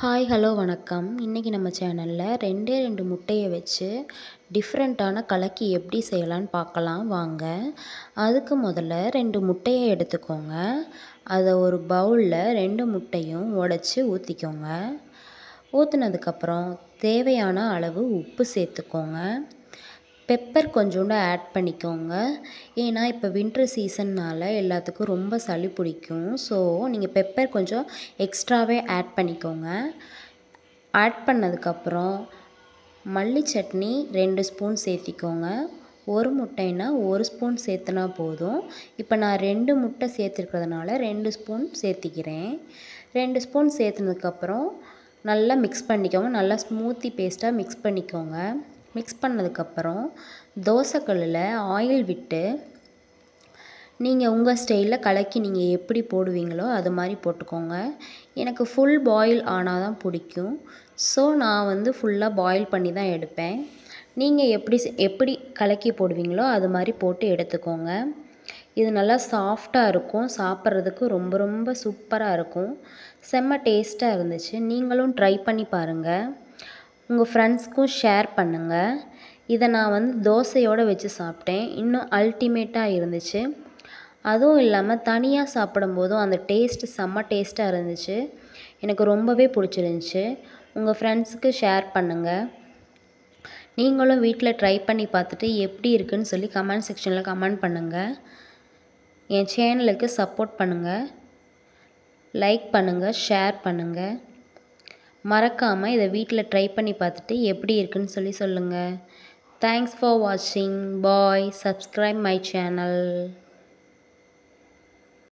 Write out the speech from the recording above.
hi hello வணக்கம் இன்றைக்கி நம்ம சேனலில் ரெண்டே ரெண்டு முட்டையை வச்சு டிஃப்ரெண்ட்டான கலக்கி எப்படி செய்யலான்னு பார்க்கலாம் வாங்க அதுக்கு முதல்ல ரெண்டு முட்டையை எடுத்துக்கோங்க அதை ஒரு பவுலில் ரெண்டு முட்டையும் உடச்சி ஊற்றிக்கோங்க ஊற்றுனதுக்கப்புறம் தேவையான அளவு உப்பு சேர்த்துக்கோங்க பெப்பர் கொஞ்சோண்டு ஆட் பண்ணிக்கோங்க ஏன்னா இப்போ வின்ட்ரு சீசன்னால் எல்லாத்துக்கும் ரொம்ப சளி பிடிக்கும் ஸோ நீங்கள் பெப்பர் கொஞ்சம் எக்ஸ்ட்ராவே ஆட் பண்ணிக்கோங்க ஆட் பண்ணதுக்கப்புறம் மல்லி சட்னி ரெண்டு ஸ்பூன் சேர்த்திக்கோங்க ஒரு முட்டைனா ஒரு ஸ்பூன் சேர்த்துனா போதும் இப்போ நான் ரெண்டு முட்டை சேர்த்துருக்கிறதுனால ரெண்டு ஸ்பூன் சேர்த்திக்கிறேன் ரெண்டு ஸ்பூன் சேர்த்துனதுக்கப்புறம் நல்லா மிக்ஸ் பண்ணிக்கோங்க நல்லா ஸ்மூத்தி பேஸ்ட்டாக மிக்ஸ் பண்ணிக்கோங்க மிக்ஸ் பண்ணதுக்கப்புறம் தோசைக்கல்லில் ஆயில் விட்டு நீங்கள் உங்கள் ஸ்டைலில் கலக்கி நீங்கள் எப்படி போடுவீங்களோ அது மாதிரி போட்டுக்கோங்க எனக்கு ஃபுல் பாயில் ஆனால் தான் பிடிக்கும் ஸோ நான் வந்து ஃபுல்லாக பாயில் பண்ணி தான் எடுப்பேன் நீங்கள் எப்படி எப்படி கலக்கி போடுவீங்களோ அது மாதிரி போட்டு எடுத்துக்கோங்க இது நல்லா சாஃப்டாக இருக்கும் சாப்பிட்றதுக்கு ரொம்ப ரொம்ப சூப்பராக இருக்கும் செம்ம டேஸ்ட்டாக இருந்துச்சு நீங்களும் ட்ரை பண்ணி பாருங்கள் உங்கள் ஃப்ரெண்ட்ஸ்க்கும் ஷேர் பண்ணுங்கள் இதை நான் வந்து தோசையோடு வச்சு சாப்பிட்டேன் இன்னும் அல்டிமேட்டாக இருந்துச்சு அதுவும் இல்லாமல் தனியாக சாப்பிடும்போதும் அந்த டேஸ்ட்டு செம்ம டேஸ்ட்டாக இருந்துச்சு எனக்கு ரொம்பவே பிடிச்சிருந்துச்சி உங்கள் ஃப்ரெண்ட்ஸுக்கு ஷேர் பண்ணுங்கள் நீங்களும் வீட்டில் ட்ரை பண்ணி பார்த்துட்டு எப்படி இருக்குன்னு சொல்லி கமெண்ட் செக்ஷனில் கமெண்ட் பண்ணுங்கள் என் சேனலுக்கு சப்போர்ட் பண்ணுங்கள் லைக் பண்ணுங்கள் ஷேர் பண்ணுங்கள் மறக்காமல் இதை வீட்டில் ட்ரை பண்ணி பார்த்துட்டு எப்படி இருக்குன்னு சொல்லி சொல்லுங்கள் தேங்க்ஸ் ஃபார் வாட்சிங் பாய் சப்ஸ்கிரைப் மை சேனல்